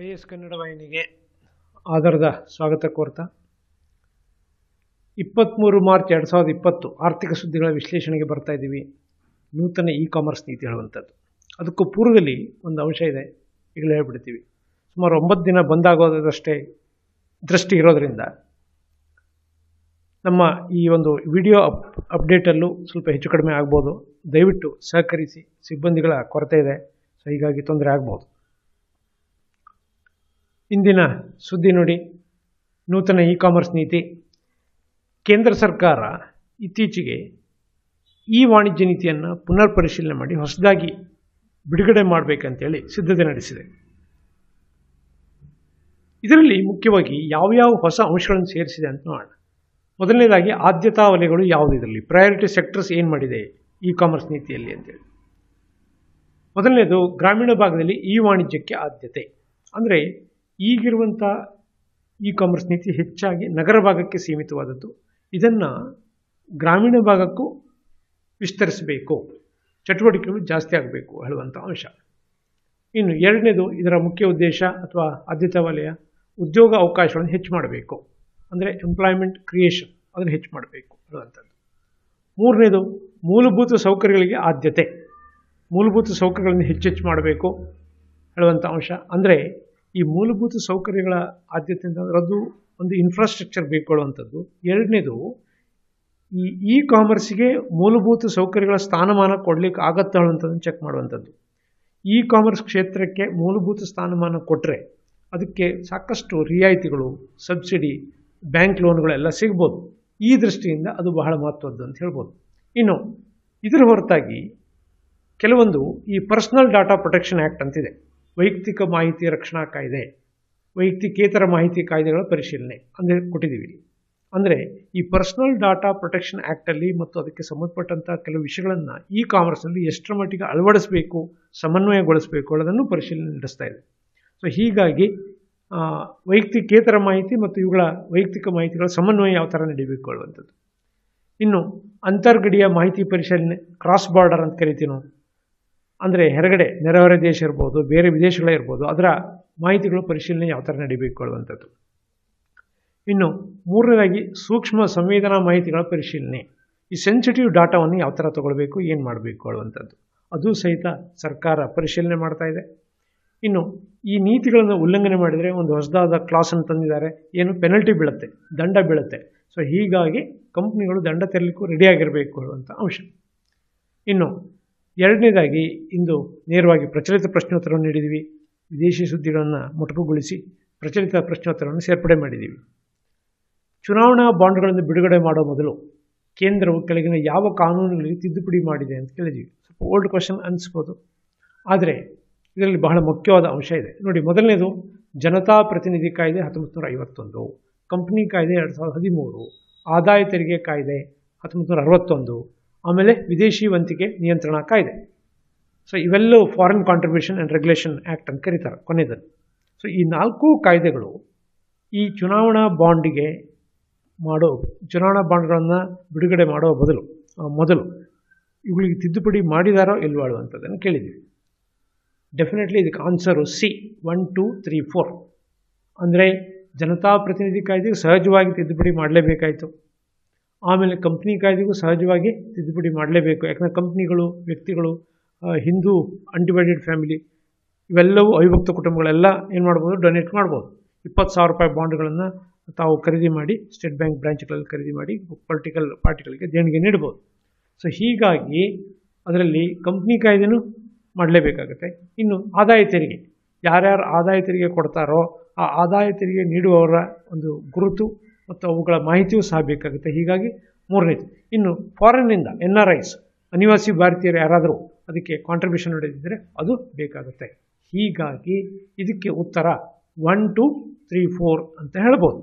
I S Kannada ವಾಹಿನಿಗೆ ಆಧಾರದ ಸ್ವಾಗತ ಕೋರ್ತಾ ಇಪ್ಪತ್ತ್ಮೂರು ಮಾರ್ಚ್ ಎರಡು ಸಾವಿರದ ಇಪ್ಪತ್ತು ಆರ್ಥಿಕ ಸುದ್ದಿಗಳ ವಿಶ್ಲೇಷಣೆಗೆ ಬರ್ತಾ ಇದ್ದೀವಿ ನೂತನ ಇ ಕಾಮರ್ಸ್ ನೀತಿ ಹೇಳುವಂಥದ್ದು ಅದಕ್ಕೂ ಪೂರ್ವದಲ್ಲಿ ಒಂದು ಅಂಶ ಇದೆ ಈಗಲೇ ಹೇಳ್ಬಿಡ್ತೀವಿ ಸುಮಾರು ಒಂಬತ್ತು ದಿನ ಬಂದಾಗೋದಷ್ಟೇ ದೃಷ್ಟಿ ಇರೋದರಿಂದ ನಮ್ಮ ಈ ಒಂದು ವಿಡಿಯೋ ಅಪ್ ಅಪ್ಡೇಟಲ್ಲೂ ಸ್ವಲ್ಪ ಹೆಚ್ಚು ಕಡಿಮೆ ಆಗ್ಬೋದು ದಯವಿಟ್ಟು ಸಹಕರಿಸಿ ಸಿಬ್ಬಂದಿಗಳ ಕೊರತೆ ಇದೆ ಸೊ ಹೀಗಾಗಿ ತೊಂದರೆ ಆಗ್ಬೋದು ಇಂದಿನ ಸುದ್ದಿ ನೋಡಿ ನೂತನ ಇ ಕಾಮರ್ಸ್ ನೀತಿ ಕೇಂದ್ರ ಸರ್ಕಾರ ಇತ್ತೀಚೆಗೆ ಈ ವಾಣಿಜ್ಯ ನೀತಿಯನ್ನು ಪುನರ್ ಪರಿಶೀಲನೆ ಮಾಡಿ ಹೊಸದಾಗಿ ಬಿಡುಗಡೆ ಮಾಡಬೇಕಂತೇಳಿ ಸಿದ್ಧತೆ ನಡೆಸಿದೆ ಇದರಲ್ಲಿ ಮುಖ್ಯವಾಗಿ ಯಾವ್ಯಾವ ಹೊಸ ಅಂಶಗಳನ್ನು ಸೇರಿಸಿದೆ ಅಂತ ನೋಡೋಣ ಮೊದಲನೇದಾಗಿ ಆದ್ಯತಾ ವಲಯಗಳು ಯಾವುದು ಇದರಲ್ಲಿ ಪ್ರಯಾರಿಟಿ ಸೆಕ್ಟರ್ಸ್ ಏನು ಮಾಡಿದೆ ಇ ಕಾಮರ್ಸ್ ನೀತಿಯಲ್ಲಿ ಅಂತೇಳಿ ಮೊದಲನೇದು ಗ್ರಾಮೀಣ ಭಾಗದಲ್ಲಿ ಇ ವಾಣಿಜ್ಯಕ್ಕೆ ಆದ್ಯತೆ ಅಂದರೆ ಈಗಿರುವಂಥ ಇ ಕಾಮರ್ಸ್ ನೀತಿ ಹೆಚ್ಚಾಗಿ ನಗರ ಭಾಗಕ್ಕೆ ಸೀಮಿತವಾದದ್ದು ಇದನ್ನು ಗ್ರಾಮೀಣ ಭಾಗಕ್ಕೂ ವಿಸ್ತರಿಸಬೇಕು ಚಟುವಟಿಕೆಗಳು ಜಾಸ್ತಿ ಆಗಬೇಕು ಹೇಳುವಂಥ ಅಂಶ ಇನ್ನು ಎರಡನೇದು ಇದರ ಮುಖ್ಯ ಉದ್ದೇಶ ಅಥವಾ ಆದ್ಯತಾ ವಲಯ ಉದ್ಯೋಗ ಅವಕಾಶಗಳನ್ನು ಹೆಚ್ಚು ಮಾಡಬೇಕು ಅಂದರೆ ಎಂಪ್ಲಾಯ್ಮೆಂಟ್ ಕ್ರಿಯೇಷನ್ ಅದನ್ನು ಹೆಚ್ಚು ಮಾಡಬೇಕು ಹೇಳುವಂಥದ್ದು ಮೂರನೇದು ಮೂಲಭೂತ ಸೌಕರ್ಯಗಳಿಗೆ ಆದ್ಯತೆ ಮೂಲಭೂತ ಸೌಕರ್ಯಗಳನ್ನು ಹೆಚ್ಚೆಚ್ಚು ಮಾಡಬೇಕು ಹೇಳುವಂಥ ಅಂಶ ಅಂದರೆ ಈ ಮೂಲಭೂತ ಸೌಕರ್ಯಗಳ ಆದ್ಯತೆ ಅಂತಂದ್ರೆ ಅದು ಒಂದು ಇನ್ಫ್ರಾಸ್ಟ್ರಕ್ಚರ್ ಬೇಕೊಳ್ಳುವಂಥದ್ದು ಎರಡನೇದು ಈ ಇ ಕಾಮರ್ಸ್ಗೆ ಮೂಲಭೂತ ಸೌಕರ್ಯಗಳ ಸ್ಥಾನಮಾನ ಕೊಡಲಿಕ್ಕೆ ಆಗತ್ತಾ ಚೆಕ್ ಮಾಡುವಂಥದ್ದು ಇ ಕಾಮರ್ಸ್ ಕ್ಷೇತ್ರಕ್ಕೆ ಮೂಲಭೂತ ಸ್ಥಾನಮಾನ ಕೊಟ್ಟರೆ ಅದಕ್ಕೆ ಸಾಕಷ್ಟು ರಿಯಾಯಿತಿಗಳು ಸಬ್ಸಿಡಿ ಬ್ಯಾಂಕ್ ಲೋನ್ಗಳೆಲ್ಲ ಸಿಗ್ಬೋದು ಈ ದೃಷ್ಟಿಯಿಂದ ಅದು ಬಹಳ ಮಹತ್ವದ್ದು ಅಂತ ಹೇಳ್ಬೋದು ಇನ್ನು ಇದರ ಹೊರತಾಗಿ ಕೆಲವೊಂದು ಈ ಪರ್ಸ್ನಲ್ ಡಾಟಾ ಪ್ರೊಟೆಕ್ಷನ್ ಆ್ಯಕ್ಟ್ ಅಂತಿದೆ ವೈಯಕ್ತಿಕ ಮಾಹಿತಿ ರಕ್ಷಣಾ ಕಾಯ್ದೆ ವೈಯಕ್ತಿಕೇತರ ಮಾಹಿತಿ ಕಾಯ್ದೆಗಳ ಪರಿಶೀಲನೆ ಅಂದರೆ ಕೊಟ್ಟಿದ್ದೀವಿ ಅಂದರೆ ಈ ಪರ್ಸನಲ್ ಡಾಟಾ ಪ್ರೊಟೆಕ್ಷನ್ ಆ್ಯಕ್ಟಲ್ಲಿ ಮತ್ತು ಅದಕ್ಕೆ ಸಂಬಂಧಪಟ್ಟಂಥ ಕೆಲವು ವಿಷಯಗಳನ್ನು ಇ ಕಾಮರ್ಸಲ್ಲಿ ಎಷ್ಟರ ಮಟ್ಟಿಗೆ ಅಳವಡಿಸಬೇಕು ಸಮನ್ವಯಗೊಳಿಸಬೇಕು ಅನ್ನೋದನ್ನು ಪರಿಶೀಲನೆ ನಡೆಸ್ತಾ ಇದೆ ಸೊ ಹೀಗಾಗಿ ವೈಯಕ್ತಿಕೇತರ ಮಾಹಿತಿ ಮತ್ತು ಇವುಗಳ ವೈಯಕ್ತಿಕ ಮಾಹಿತಿಗಳ ಸಮನ್ವಯ ಯಾವ ಥರ ನಡೀಬೇಕು ಅನ್ನುವಂಥದ್ದು ಇನ್ನು ಅಂತರ್ಗಡಿಯ ಮಾಹಿತಿ ಪರಿಶೀಲನೆ ಕ್ರಾಸ್ ಬಾರ್ಡರ್ ಅಂತ ಕರಿತೀವಿ ಅಂದರೆ ಹೊರಗಡೆ ನೆರೆಹೊರೆ ದೇಶ ಇರ್ಬೋದು ಬೇರೆ ವಿದೇಶಗಳೇ ಇರ್ಬೋದು ಅದರ ಮಾಹಿತಿಗಳು ಪರಿಶೀಲನೆ ಯಾವ ಥರ ನಡೀಬೇಕು ಅಳುವಂಥದ್ದು ಇನ್ನು ಮೂರನೇದಾಗಿ ಸೂಕ್ಷ್ಮ ಸಂವೇದನಾ ಮಾಹಿತಿಗಳ ಪರಿಶೀಲನೆ ಈ ಸೆನ್ಸಿಟಿವ್ ಡಾಟಾವನ್ನು ಯಾವ ಥರ ತೊಗೊಳ್ಬೇಕು ಏನು ಮಾಡಬೇಕು ಅಳುವಂಥದ್ದು ಅದು ಸಹಿತ ಸರ್ಕಾರ ಪರಿಶೀಲನೆ ಮಾಡ್ತಾ ಇದೆ ಇನ್ನು ಈ ನೀತಿಗಳನ್ನು ಉಲ್ಲಂಘನೆ ಮಾಡಿದರೆ ಒಂದು ಹೊಸದಾದ ಕ್ಲಾಸನ್ನು ತಂದಿದ್ದಾರೆ ಏನು ಪೆನಲ್ಟಿ ಬೀಳುತ್ತೆ ದಂಡ ಬೀಳುತ್ತೆ ಸೊ ಹೀಗಾಗಿ ಕಂಪ್ನಿಗಳು ದಂಡ ತೆರಲಿಕ್ಕೂ ರೆಡಿಯಾಗಿರಬೇಕು ಅನ್ನುವಂಥ ಅಂಶ ಇನ್ನು ಎರಡನೇದಾಗಿ ಇಂದು ನೇರವಾಗಿ ಪ್ರಚಲಿತ ಪ್ರಶ್ನೋತ್ತರವನ್ನು ನೀಡಿದ್ದೀವಿ ವಿದೇಶಿ ಸುದ್ದಿಗಳನ್ನು ಮೊಟಕುಗೊಳಿಸಿ ಪ್ರಚಲಿತ ಪ್ರಶ್ನೋತ್ತರವನ್ನು ಸೇರ್ಪಡೆ ಮಾಡಿದ್ದೀವಿ ಚುನಾವಣಾ ಬಾಂಡ್ಗಳನ್ನು ಬಿಡುಗಡೆ ಮಾಡೋ ಮೊದಲು ಕೇಂದ್ರವು ಕೆಳಗಿನ ಯಾವ ಕಾನೂನುಗಳಿಗೆ ತಿದ್ದುಪಡಿ ಮಾಡಿದೆ ಅಂತ ಕೇಳಿದ್ದೀವಿ ಸ್ವಲ್ಪ ಓಲ್ಡ್ ಕ್ವಶನ್ ಅನಿಸ್ಬೋದು ಆದರೆ ಇದರಲ್ಲಿ ಬಹಳ ಮುಖ್ಯವಾದ ಅಂಶ ಇದೆ ನೋಡಿ ಮೊದಲನೇದು ಜನತಾ ಪ್ರತಿನಿಧಿ ಕಾಯ್ದೆ ಹತ್ತೊಂಬತ್ತು ನೂರ ಐವತ್ತೊಂದು ಕಂಪ್ನಿ ಕಾಯ್ದೆ ಎರಡು ಸಾವಿರದ ಹದಿಮೂರು ಆದಾಯ ತೆರಿಗೆ ಕಾಯ್ದೆ ಹತ್ತೊಂಬತ್ತು ನೂರ ಅರವತ್ತೊಂದು ಆಮೇಲೆ ವಿದೇಶಿ ವಂತಿಕೆ ನಿಯಂತ್ರಣ ಕಾಯ್ದೆ ಸೊ ಇವೆಲ್ಲವೂ foreign contribution and regulation act ಅಂತ ಕರೀತಾರೆ ಕೊನೆಯದನ್ನು ಸೊ ಈ ನಾಲ್ಕು ಕಾಯ್ದೆಗಳು ಈ ಚುನಾವಣಾ ಬಾಂಡಿಗೆ ಮಾಡೋ ಚುನಾವಣಾ ಬಾಂಡ್ಗಳನ್ನು ಬಿಡುಗಡೆ ಮಾಡೋ ಬದಲು ಮೊದಲು ಇವುಗಳಿಗೆ ತಿದ್ದುಪಡಿ ಮಾಡಿದಾರೋ ಇಲ್ವಾಳು ಅಂತದನ್ನು ಕೇಳಿದ್ದೀವಿ ಡೆಫಿನೆಟ್ಲಿ ಇದಕ್ಕೆ answer C one two three four ಅಂದರೆ ಜನತಾ ಪ್ರತಿನಿಧಿ ಕಾಯ್ದೆಗೆ ಸಹಜವಾಗಿ ತಿದ್ದುಪಡಿ ಮಾಡಲೇಬೇಕಾಯಿತು ಆಮೇಲೆ ಕಂಪ್ನಿ ಕಾಯ್ದೆಗೂ ಸಹಜವಾಗಿ ತಿದ್ದುಪಡಿ ಮಾಡಲೇಬೇಕು ಯಾಕಂದರೆ ಕಂಪ್ನಿಗಳು ವ್ಯಕ್ತಿಗಳು ಹಿಂದೂ ಅನ್ಡಿವೈಡೆಡ್ ಫ್ಯಾಮಿಲಿ ಇವೆಲ್ಲವೂ ಅವಿಭಕ್ತ ಕುಟುಂಬಗಳೆಲ್ಲ ಏನು ಮಾಡ್ಬೋದು ಡೊನೇಟ್ ಮಾಡ್ಬೋದು ಇಪ್ಪತ್ತು ಸಾವಿರ ರೂಪಾಯಿ ಬಾಂಡ್ಗಳನ್ನು ತಾವು ಖರೀದಿ ಮಾಡಿ ಸ್ಟೇಟ್ ಬ್ಯಾಂಕ್ ಬ್ರಾಂಚ್ಗಳಲ್ಲಿ ಖರೀದಿ ಮಾಡಿ ಪೊಲಿಟಿಕಲ್ ಪಾರ್ಟಿಗಳಿಗೆ ದೇಣಿಗೆ ನೀಡ್ಬೋದು ಸೊ ಹೀಗಾಗಿ ಅದರಲ್ಲಿ ಕಂಪ್ನಿ ಕಾಯ್ದೆನೂ ಮಾಡಲೇಬೇಕಾಗುತ್ತೆ ಇನ್ನು ಆದಾಯ ತೆರಿಗೆ ಯಾರ್ಯಾರು ಆದಾಯ ತೆರಿಗೆ ಕೊಡ್ತಾರೋ ಆ ಆದಾಯ ತೆರಿಗೆ ನೀಡುವವರ ಒಂದು ಗುರುತು ಮತ್ತು ಅವುಗಳ ಮಾಹಿತಿಯೂ ಸಹ ಬೇಕಾಗುತ್ತೆ ಹೀಗಾಗಿ ಮೂರನೇದು ಇನ್ನು ಫಾರಿನ್ನಿಂದ ಎನ್ ಆರ್ ಐಸ್ ಅನಿವಾಸಿ ಭಾರತೀಯರು ಯಾರಾದರೂ ಅದಕ್ಕೆ ಕಾಂಟ್ರಿಬ್ಯೂಷನ್ ನಡೆದಿದ್ದರೆ ಅದು ಬೇಕಾಗುತ್ತೆ ಹೀಗಾಗಿ ಇದಕ್ಕೆ ಉತ್ತರ ಒನ್ ಟು ತ್ರೀ ಫೋರ್ ಅಂತ ಹೇಳ್ಬೋದು